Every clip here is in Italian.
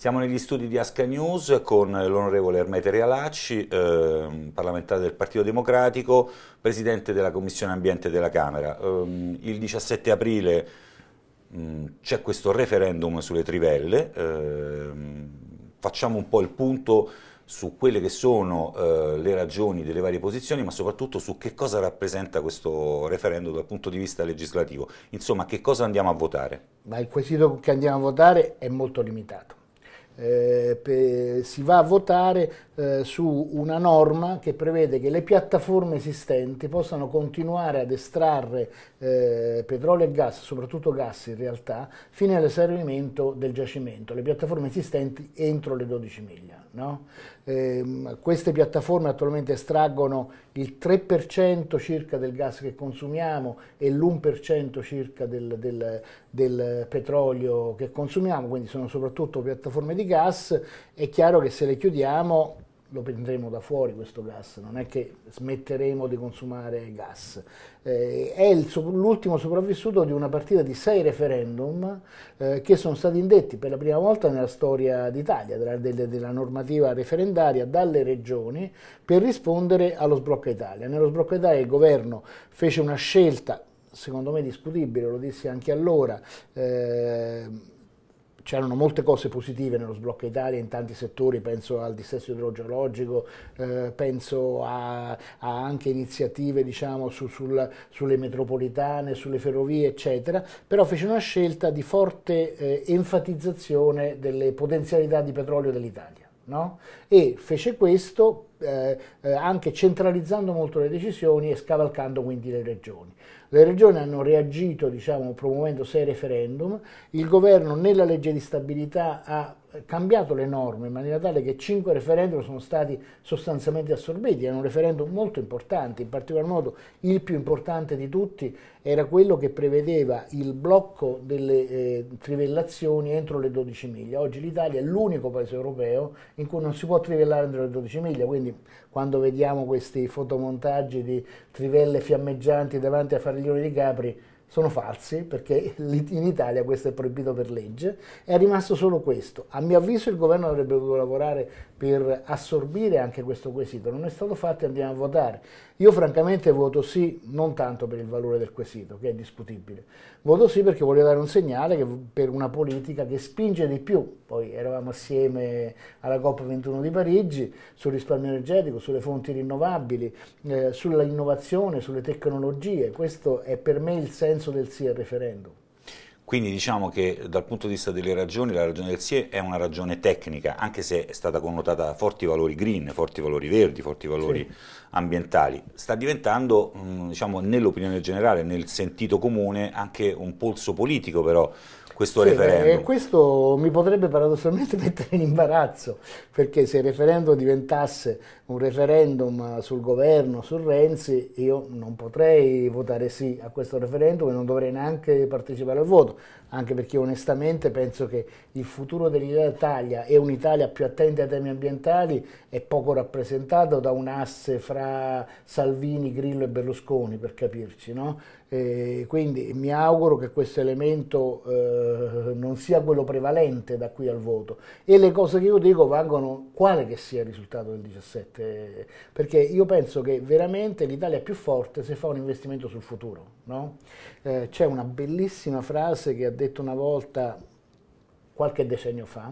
Siamo negli studi di Asca News con l'onorevole Ermete Realacci, eh, parlamentare del Partito Democratico, presidente della Commissione Ambiente della Camera. Eh, il 17 aprile mm, c'è questo referendum sulle trivelle, eh, facciamo un po' il punto su quelle che sono eh, le ragioni delle varie posizioni, ma soprattutto su che cosa rappresenta questo referendum dal punto di vista legislativo. Insomma, che cosa andiamo a votare? Ma il quesito che andiamo a votare è molto limitato eh, pe, si va a votare eh, su una norma che prevede che le piattaforme esistenti possano continuare ad estrarre eh, petrolio e gas, soprattutto gas in realtà, fino all'esaurimento del giacimento, le piattaforme esistenti entro le 12 miglia. No? Ehm, queste piattaforme attualmente estraggono il 3% circa del gas che consumiamo e l'1% circa del, del, del petrolio che consumiamo, quindi sono soprattutto piattaforme di di gas, è chiaro che se le chiudiamo lo prenderemo da fuori questo gas, non è che smetteremo di consumare gas. Eh, è l'ultimo sopravvissuto di una partita di sei referendum eh, che sono stati indetti per la prima volta nella storia d'Italia, della, della, normativa referendaria, dalle regioni per rispondere allo sblocco Italia. Nello sblocco Italia il governo fece una scelta, secondo me discutibile, lo dissi anche allora, eh, c'erano molte cose positive nello sblocco Italia in tanti settori, penso al dissesto idrogeologico, eh, penso a, a, anche iniziative diciamo, su, sul, sulle metropolitane, sulle ferrovie, eccetera, però fece una scelta di forte eh, enfatizzazione delle potenzialità di petrolio dell'Italia. No? E fece questo eh, eh, anche centralizzando molto le decisioni e scavalcando quindi le regioni. Le regioni hanno reagito diciamo, promuovendo sei referendum, il governo nella legge di stabilità ha cambiato le norme in maniera tale che cinque referendum sono stati sostanzialmente assorbiti, erano referendum molto importanti, in particolar modo il più importante di tutti era quello che prevedeva il blocco delle eh, trivellazioni entro le 12 miglia. Oggi l'Italia è l'unico paese europeo in cui non si può trivellare entro le 12 miglia, quindi quindi quando vediamo questi fotomontaggi di trivelle fiammeggianti davanti a Fariglione di Capri sono falsi perché in Italia questo è proibito per legge, è rimasto solo questo. A mio avviso il governo avrebbe dovuto lavorare per assorbire anche questo quesito, non è stato fatto e andiamo a votare. Io francamente voto sì, non tanto per il valore del quesito, che è discutibile, voto sì perché voglio dare un segnale che, per una politica che spinge di più, poi eravamo assieme alla COP21 di Parigi, sul risparmio energetico, sulle fonti rinnovabili, eh, sull'innovazione, sulle tecnologie, questo è per me il senso senso del sì al referendum. Quindi diciamo che dal punto di vista delle ragioni, la ragione del sì è una ragione tecnica, anche se è stata connotata da forti valori green, forti valori verdi, forti valori sì. ambientali. Sta diventando, mm, diciamo, nell'opinione generale, nel sentito comune, anche un polso politico però, questo sì, referendum. E eh, questo mi potrebbe paradossalmente mettere in imbarazzo, perché se il referendum diventasse un referendum sul governo, su Renzi, io non potrei votare sì a questo referendum e non dovrei neanche partecipare al voto, anche perché onestamente penso che il futuro dell'Italia e un'Italia più attenta ai temi ambientali è poco rappresentato da un asse fra Salvini, Grillo e Berlusconi, per capirci. No? quindi mi auguro che questo elemento... Eh, eh, non sia quello prevalente da qui al voto e le cose che io dico valgono quale che sia il risultato del 17 perché io penso che veramente l'Italia è più forte se fa un investimento sul futuro no? eh, c'è una bellissima frase che ha detto una volta qualche decennio fa,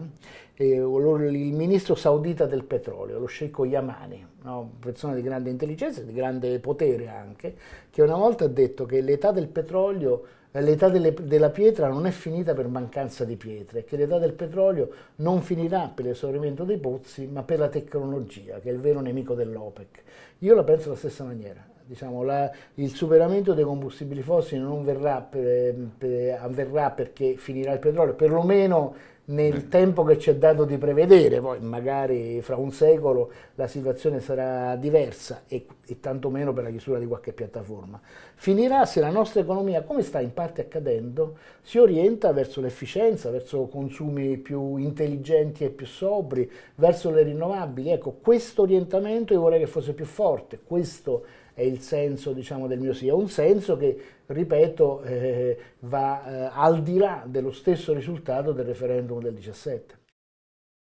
eh, il ministro saudita del petrolio, lo sceicco Yamani, no? persona di grande intelligenza e di grande potere anche, che una volta ha detto che l'età del petrolio l'età della pietra non è finita per mancanza di pietre, che l'età del petrolio non finirà per l'esaurimento dei pozzi, ma per la tecnologia, che è il vero nemico dell'OPEC. Io la penso alla stessa maniera. Diciamo, la, il superamento dei combustibili fossili non verrà, per, eh, per, avverrà perché finirà il petrolio, perlomeno nel tempo che ci è dato di prevedere, poi magari fra un secolo la situazione sarà diversa e, e tantomeno per la chiusura di qualche piattaforma. Finirà se la nostra economia, come sta in parte accadendo, si orienta verso l'efficienza, verso consumi più intelligenti e più sobri, verso le rinnovabili. Ecco, questo orientamento io vorrei che fosse più forte, questo è il senso diciamo, del mio sì, è un senso che, ripeto, eh, va eh, al di là dello stesso risultato del referendum del 17.